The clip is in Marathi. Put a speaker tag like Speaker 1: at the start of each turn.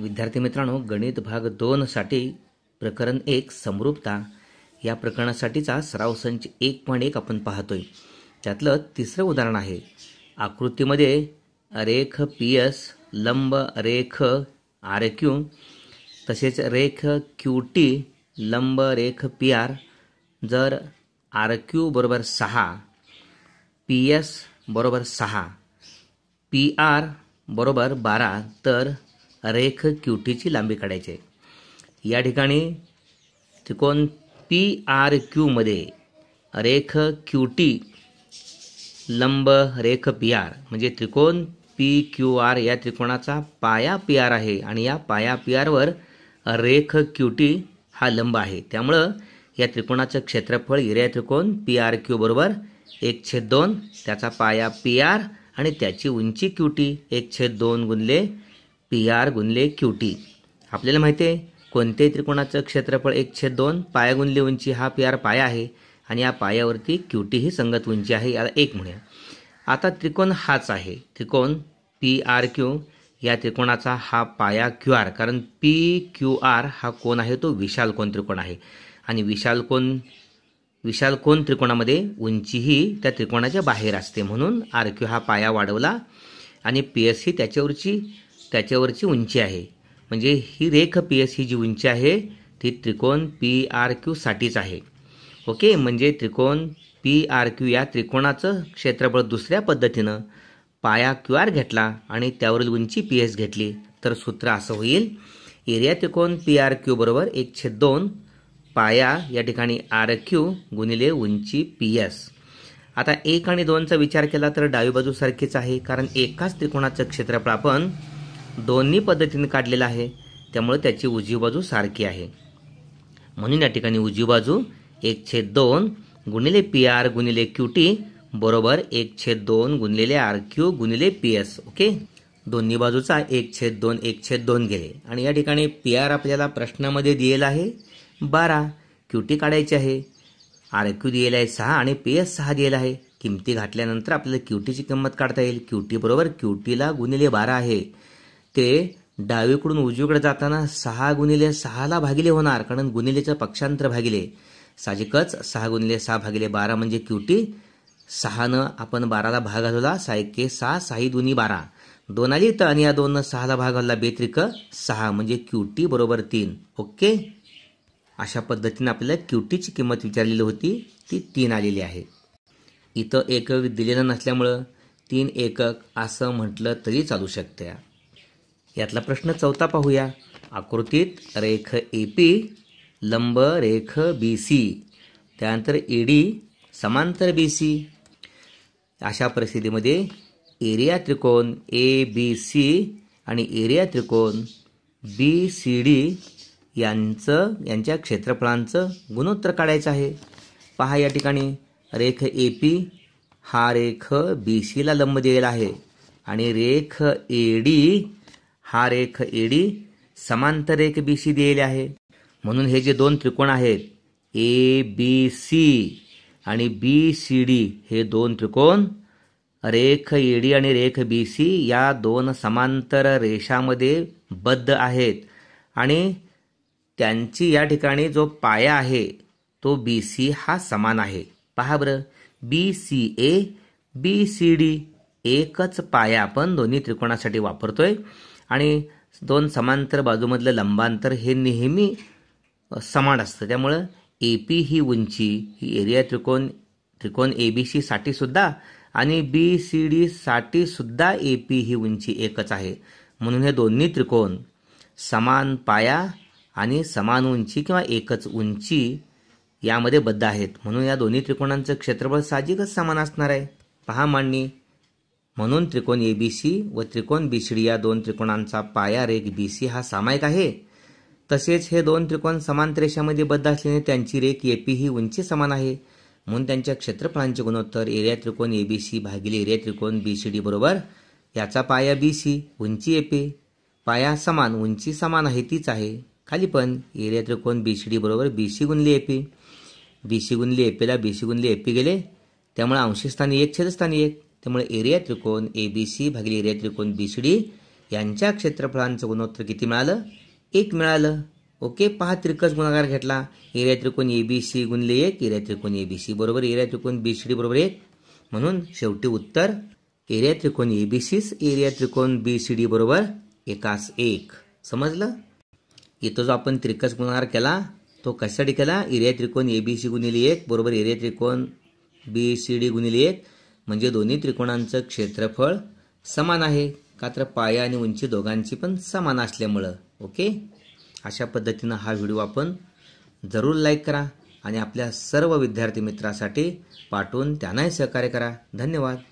Speaker 1: विद्यार्थी मित्रांनो गणित भाग दोनसाठी प्रकरण एक समरूपता या प्रकरणासाठीचा सराव संच एक पॉईंट एक आपण पाहतोय त्यातलं तिसरं उदाहरण आहे आकृतीमध्ये रेख पी एस लंब रेख आर क्यू तसेच रेख क्यू टी लंब रेख पी आर जर आर क्यू बरोबर सहा पी एस बरोबर सहा पी आर बरोबर बारा तर रेख क्यूटीची लांबी काढायची आहे या ठिकाणी त्रिकोण पी आर क्यूमध्ये रेख क्यूटी लंब रेख पी आर म्हणजे त्रिकोण पी क्यू आर या त्रिकोणाचा पाया पी आर आहे आणि या पाया पी आरवर रेख क्यूटी हा लंब आहे त्यामुळं या त्रिकोणाचं क्षेत्रफळ एरिया त्रिकोण पी आर क्यू बरोबर एक छेद दोन त्याचा पाया पी आर आणि त्याची उंची क्यूटी एक छेद दोन गुणले पी आर गुणले क्यू टी आपल्याला माहिती आहे कोणत्याही त्रिकोणाचं क्षेत्रफळ एक छेद दोन पाया गुणले उंची हा पी आर पाया आहे आणि या पायावरती क्यू टी ही संगत उंची आहे याला एक म्हणूया आता त्रिकोण हाच आहे त्रिकोण पी आर क्यू या त्रिकोणाचा हा पाया क्यू आर कारण पी क्यू आर हा कोण आहे तो विशाल कोण त्रिकोण आहे आणि विशाल कोण विशाल कोण त्रिकोणामध्ये उंची ही त्या त्रिकोणाच्या बाहेर असते म्हणून आर क्यू हा पाया वाढवला आणि पी एस ही त्याच्यावरची त्याच्यावरची उंची आहे म्हणजे ही रेख पी एस ही जी उंची आहे ती त्रिकोण पी आर क्यूसाठीच आहे ओके म्हणजे त्रिकोण पी आर क्यू या त्रिकोणाचं क्षेत्रफळ दुसऱ्या पद्धतीनं पाया क्यू आर घेतला आणि त्यावरील उंची पी एस घेतली तर सूत्र असं होईल एरिया त्रिकोण पी आर क्यू बरोबर एक छेद दोन पाया या ठिकाणी आर क्यू गुणिले उंची पी एस आता एक आणि दोनचा विचार केला तर डावी बाजू सारखीच आहे कारण एकाच त्रिकोणाचं क्षेत्रफळ आपण दोन्ही पद्धतीने काढलेला आहे त्यामुळे त्याची उजवी बाजू सारखी आहे म्हणून या ठिकाणी उजवी बाजू एक छेद दोन गुणिले पी आर गुणिले क्यू टी बरोबर एक छेद दोन गुणलेले आर क्यू गुणिले पी एस ओके दोन्ही बाजूचा एक छेद दोन एक छेद दोन गेले आणि या ठिकाणी पी आर आपल्याला प्रश्नामध्ये दिलेला आहे बारा क्यू टी काढायची आहे आर क्यू दिलेला आहे सहा आणि पी एस सहा दिलेला आहे किमती घातल्यानंतर आपल्याला क्यू टीची किंमत काढता येईल क्यू टी बरोबर क्यू टीला गुणिले बारा आहे ते डावीकडून उजवीकडे जाताना सहा गुणिले सहाला भागिले होणार कारण गुणिलेचं पक्षांतर भागिले साहजिकच सहा गुणिले सहा भागिले बारा म्हणजे क्युटी सहानं आपण बाराला भाग घालवला सहा एके सहा दोन्ही बारा दोन आली तर आणि या दोननं सहाला भाग घालला बेत्रिक सहा म्हणजे क्युटी बरोबर तीन ओके अशा पद्धतीने आपल्याला क्युटीची किंमत विचारलेली होती ती तीन आलेली आहे इथं एकक दिलेलं नसल्यामुळं तीन एकक असं म्हटलं तरी चालू शकते यातला प्रश्न चौथा पाहूया आकृतीत रेख ए पी लंब रेख बी सी त्यानंतर ए डी समांतर बी सी अशा परिस्थितीमध्ये एरिया त्रिकोण ए बी सी आणि एरिया त्रिकोण बी सी डी यांचं यांच्या क्षेत्रफळांचं गुणोत्तर काढायचं आहे पहा या ठिकाणी रेख ए पी हा रेख बी सीला लंब दिलेला आहे आणि रेख ए डी हा रेख एडी समांतर रेख बी सी दिलेली आहे म्हणून हे जे दोन त्रिकोण आहेत ए बी सी आणि बी सी डी हे दोन त्रिकोण रेख एडी आणि रेख बी सी या दोन समांतर रेषामध्ये बद्ध आहेत आणि त्यांची या ठिकाणी जो पाया आहे तो बी सी हा समान आहे पहा बरं B C A B C D एकच पाया आपण दोन्ही त्रिकोणासाठी वापरतोय आणि दोन समांतर बाजूमधलं लंबांतर हे नेहमी समान असतं त्यामुळं ए पी ही उंची ही एरिया त्रिकोण त्रिकोण ए बी साठी सुद्धा आणि बी सी साठी सुद्धा ए पी ही उंची एकच आहे म्हणून हे दोन्ही त्रिकोण समान पाया आणि समान उंची किंवा एकच उंची यामध्ये बद्ध आहेत म्हणून या दोन्ही त्रिकोणांचं क्षेत्रफळ साहजिकच समान असणार आहे पहा मांडणी म्हणून त्रिकोण ए बी सी व त्रिकोण बी या दोन त्रिकोणांचा पाया रेख बी सी हा सामायिक आहे तसेच हे दोन त्रिकोण समान रेषामध्ये बद्ध असल्याने त्यांची रेख एपी ही उंची समान आहे म्हणून त्यांच्या क्षेत्रफळांचे गुणोत्तर एरिया त्रिकोण ए बी सी भागिले एरिया त्रिकोण बी सी डी बरोबर याचा पाया बी सी उंची एपी पाया समान उंची समान आहे तीच आहे खाली पण एरिया त्रिकोण बी सी डी बरोबर बी सी गुणली एपी बी सी गुणली एपीला बी सी गुणली एपी गेले त्यामुळे अंशस्थानी एक छेदस्थानी एक त्यामुळे एरिया त्रिकोण ए बी सी भागिले एरिया त्रिकोण बी सी डी यांच्या क्षेत्रफळांचं गुणोत्तर किती मिळालं एक मिळालं ओके पहा त्रिकस गुणाकार घेतला एरिया त्रिकोण ए बी सी गुणले एक एरिया त्रिकोण ए बी सी बरोबर एरिया त्रिकोण बी सी डी बरोबर एक म्हणून शेवटी उत्तर एरिया त्रिकोण ए बी सीस एरिया त्रिकोण बी सी डी बरोबर एकास एक समजलं इथं जो आपण त्रिकस गुणाकार केला तो कशासाठी केला एरिया त्रिकोण ए बी सी गुणिले एक बरोबर एरिया त्रिकोण बी सी डी गुणिले एक म्हणजे दोन्ही त्रिकोणांचं क्षेत्रफळ समान आहे का तर पाया आणि उंची दोघांची पण समान असल्यामुळं ओके अशा पद्धतीनं हा व्हिडिओ आपण जरूर लाईक करा आणि आपल्या सर्व विद्यार्थी मित्रासाठी पाठवून त्यांनाही सहकार्य करा धन्यवाद